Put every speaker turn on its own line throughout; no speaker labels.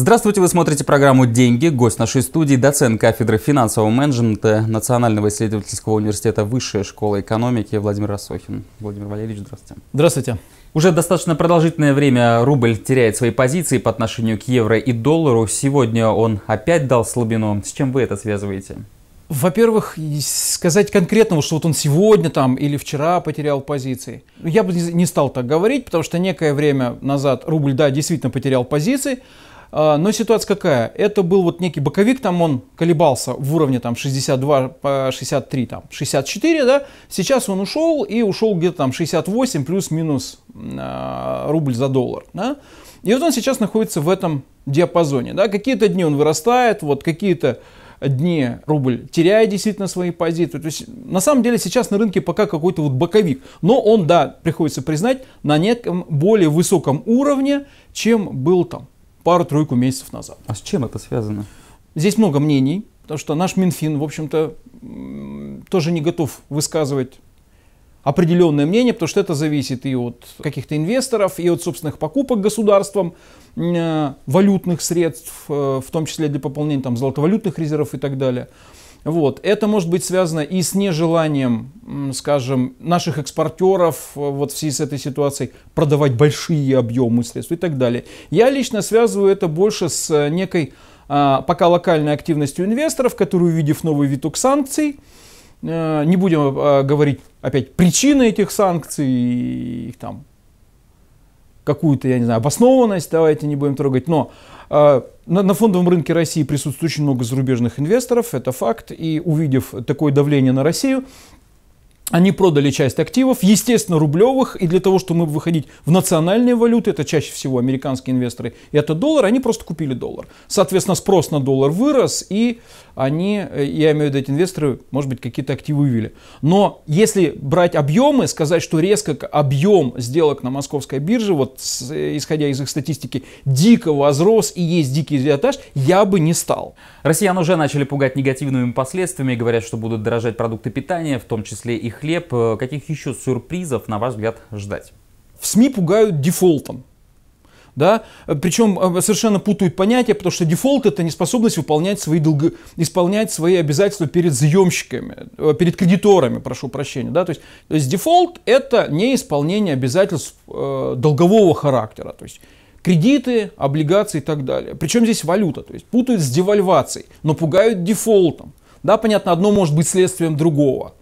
Здравствуйте, вы смотрите программу «Деньги». Гость нашей студии – доцент кафедры финансового менеджмента Национального исследовательского университета Высшая школа экономики Владимир Расохин. Владимир Валерьевич, здравствуйте. Здравствуйте. Уже достаточно продолжительное время рубль теряет свои позиции по отношению к евро и доллару. Сегодня он опять дал слабину. С чем вы это связываете?
Во-первых, сказать конкретного, что вот он сегодня там или вчера потерял позиции, я бы не стал так говорить, потому что некое время назад рубль, да, действительно потерял позиции, а, но ситуация какая? Это был вот некий боковик, там он колебался в уровне там 62, 63, там 64, да. Сейчас он ушел и ушел где-то там 68 плюс-минус а, рубль за доллар, да. И вот он сейчас находится в этом диапазоне, да. Какие-то дни он вырастает, вот какие-то дни рубль теряет действительно свои позиции. То есть, на самом деле, сейчас на рынке пока какой-то вот боковик. Но он, да, приходится признать, на неком более высоком уровне, чем был там пару-тройку месяцев назад. А с чем это связано? Здесь много мнений, потому что наш Минфин, в общем-то, тоже не готов высказывать определенное мнение, потому что это зависит и от каких-то инвесторов, и от собственных покупок государством э, валютных средств, э, в том числе для пополнения там, золотовалютных резервов и так далее. Вот. Это может быть связано и с нежеланием, скажем, наших экспортеров э, вот в связи с этой ситуацией продавать большие объемы средств и так далее. Я лично связываю это больше с э, некой а, пока локальной активностью инвесторов, которые, увидев новый виток санкций, э, не будем говорить опять причины этих санкций, их там какую-то, я не знаю, обоснованность, давайте не будем трогать, но а, на, фондовом рынке России присутствует очень много зарубежных инвесторов, это факт. И увидев такое давление на Россию, они продали часть активов, естественно, рублевых, и для того, чтобы выходить в национальные валюты, это чаще всего американские инвесторы, и это доллар, они просто купили доллар. Соответственно, спрос на доллар вырос, и они, э, я имею в виду эти инвесторы, может быть, какие-то активы вывели. Но если брать объемы, сказать, что резко объем сделок на московской бирже, вот э, исходя из их статистики,
дико возрос и есть дикий изъятаж, я бы не стал. Россиян уже начали пугать негативными последствиями, говорят, что будут дорожать продукты питания, в том числе и хлеб. Э, каких еще сюрпризов, на ваш взгляд, ждать?
В СМИ пугают дефолтом. Да? Причем э, совершенно путают понятия, потому что дефолт это неспособность выполнять свои, долго... исполнять свои обязательства перед заемщиками, э, перед кредиторами, прошу прощения. Да? То, есть, то есть дефолт это не исполнение обязательств э, долгового характера. То есть кредиты, облигации и так далее. Причем здесь валюта, то есть путают с девальвацией, но пугают дефолтом. Да, понятно, одно может быть следствием другого.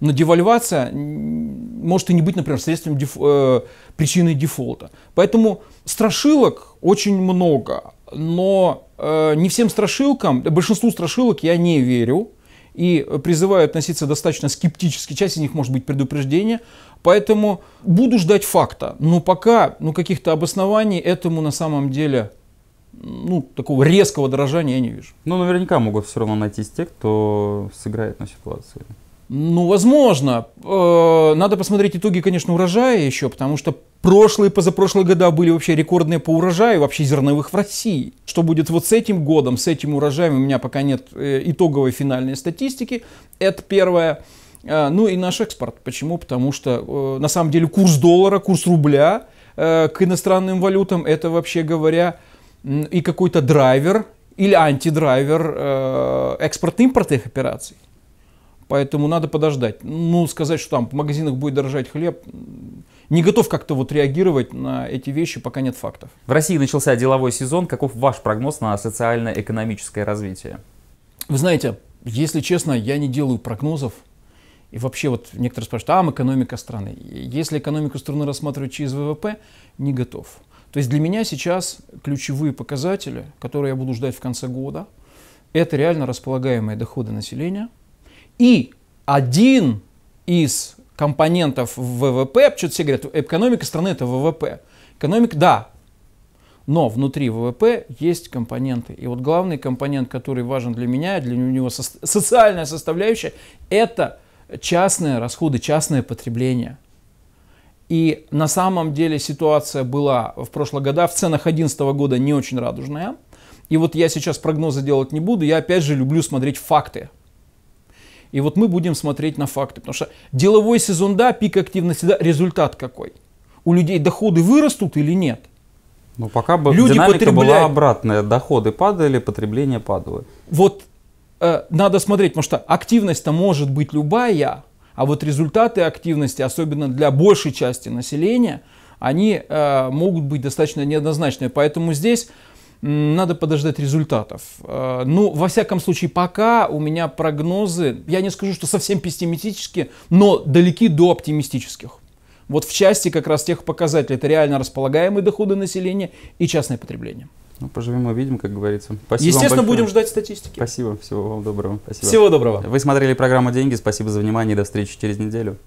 Но девальвация может и не быть, например, средством деф... э, причиной дефолта. Поэтому страшилок очень много, но э, не всем страшилкам, большинству страшилок я не верю и призываю относиться достаточно скептически. Часть из них может быть предупреждение. Поэтому буду ждать факта. Но пока ну, каких-то обоснований этому на самом деле ну,
такого резкого дорожания я не вижу. Но ну, наверняка могут все равно найтись те, кто сыграет на ситуации.
Ну, возможно. Э, надо посмотреть итоги, конечно, урожая еще, потому что прошлые, позапрошлые года были вообще рекордные по урожаю вообще зерновых в России. Что будет вот с этим годом, с этим урожаем, у меня пока нет э, итоговой финальной статистики. Это первое. Э, ну и наш экспорт. Почему? Потому что на самом деле курс доллара, курс рубля к иностранным валютам это вообще говоря и какой-то драйвер или антидрайвер экспорт импортных операций. Поэтому надо подождать. Ну, сказать, что там в магазинах будет дорожать
хлеб, не готов как-то вот реагировать на эти вещи, пока нет фактов. В России начался деловой сезон. Каков ваш прогноз на социально-экономическое развитие?
Вы знаете, если честно, я не делаю прогнозов. И вообще вот некоторые спрашивают, а там экономика страны. Если экономику страны рассматривать через ВВП, не готов. То есть для меня сейчас ключевые показатели, которые я буду ждать в конце года, это реально располагаемые доходы населения – и один из компонентов ВВП, что-то все говорят, экономика страны это ВВП. Экономика, да, но внутри ВВП есть компоненты. И вот главный компонент, который важен для меня, для него социальная составляющая, это частные расходы, частное потребление. И на самом деле ситуация была в прошлом году, в ценах 2011 года не очень радужная. И вот я сейчас прогнозы делать не буду, я опять же люблю смотреть факты. И вот мы будем смотреть на факты, потому что деловой сезон да, пик активности да, результат какой? У людей доходы вырастут или нет? Ну пока бы Люди динамика потребляют. была
обратная, доходы падали, потребление падало.
Вот э, надо смотреть, потому что активность-то может быть любая, а вот результаты активности, особенно для большей части населения, они э, могут быть достаточно неоднозначные. Поэтому здесь надо подождать результатов. А, но ну, во всяком случае, пока у меня прогнозы, я не скажу, что совсем пессимистические, но далеки до оптимистических. Вот в части как раз тех показателей, это реально располагаемые доходы населения и частное
потребление. Ну, поживем, увидим, как говорится. Спасибо Естественно, будем ждать статистики. Спасибо, всего вам доброго. Спасибо. Всего доброго. Вы смотрели программу «Деньги», спасибо за внимание до встречи через неделю.